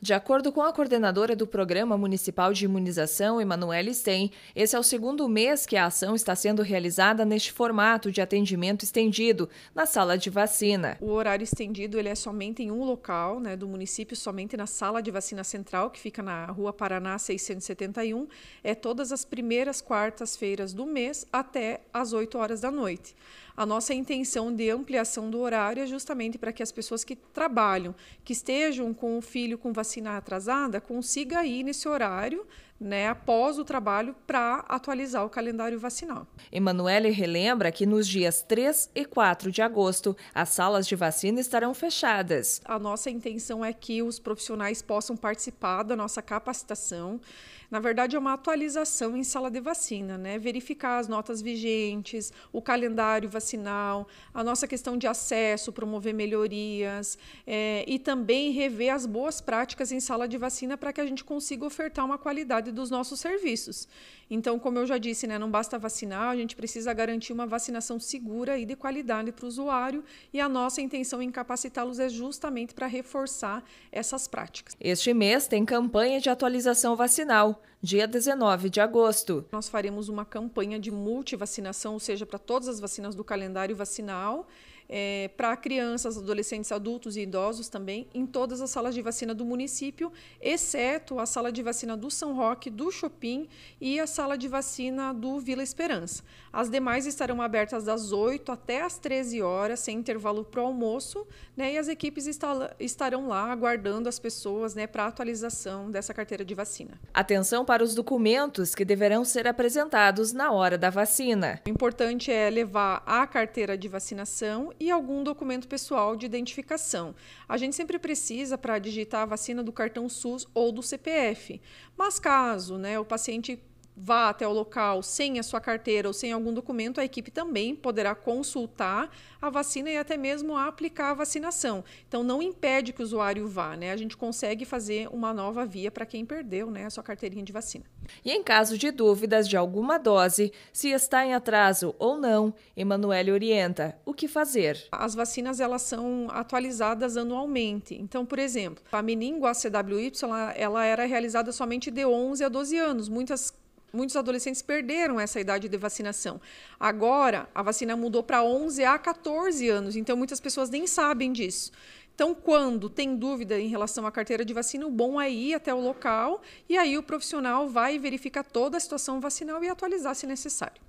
De acordo com a coordenadora do Programa Municipal de Imunização, Emanuele Sten, esse é o segundo mês que a ação está sendo realizada neste formato de atendimento estendido, na sala de vacina. O horário estendido ele é somente em um local né, do município, somente na sala de vacina central, que fica na rua Paraná 671. É todas as primeiras quartas-feiras do mês até as 8 horas da noite. A nossa intenção de ampliação do horário é justamente para que as pessoas que trabalham, que estejam com o filho com vacina, assinar atrasada consiga ir nesse horário né, após o trabalho para atualizar o calendário vacinal. Emanuele relembra que nos dias 3 e 4 de agosto, as salas de vacina estarão fechadas. A nossa intenção é que os profissionais possam participar da nossa capacitação. Na verdade, é uma atualização em sala de vacina, né? Verificar as notas vigentes, o calendário vacinal, a nossa questão de acesso, promover melhorias é, e também rever as boas práticas em sala de vacina para que a gente consiga ofertar uma qualidade qualidade dos nossos serviços. Então, como eu já disse, né, não basta vacinar, a gente precisa garantir uma vacinação segura e de qualidade para o usuário, e a nossa intenção em capacitá-los é justamente para reforçar essas práticas. Este mês tem campanha de atualização vacinal, dia 19 de agosto. Nós faremos uma campanha de multivacinação, ou seja, para todas as vacinas do calendário vacinal é, para crianças, adolescentes, adultos e idosos também, em todas as salas de vacina do município, exceto a sala de vacina do São Roque, do Chopin e a sala de vacina do Vila Esperança. As demais estarão abertas das 8 até as 13 horas, sem intervalo para o almoço, né, e as equipes estarão lá aguardando as pessoas né, para a atualização dessa carteira de vacina. Atenção para os documentos que deverão ser apresentados na hora da vacina. O importante é levar a carteira de vacinação e algum documento pessoal de identificação. A gente sempre precisa para digitar a vacina do cartão SUS ou do CPF. Mas caso né, o paciente vá até o local sem a sua carteira ou sem algum documento, a equipe também poderá consultar a vacina e até mesmo aplicar a vacinação. Então, não impede que o usuário vá, né? A gente consegue fazer uma nova via para quem perdeu né, a sua carteirinha de vacina. E em caso de dúvidas de alguma dose, se está em atraso ou não, Emanuele orienta o que fazer. As vacinas elas são atualizadas anualmente. Então, por exemplo, a meningo ACWY ela, ela era realizada somente de 11 a 12 anos. Muitas muitos adolescentes perderam essa idade de vacinação. Agora, a vacina mudou para 11 a 14 anos, então muitas pessoas nem sabem disso. Então, quando tem dúvida em relação à carteira de vacina, o bom é ir até o local e aí o profissional vai verificar toda a situação vacinal e atualizar se necessário.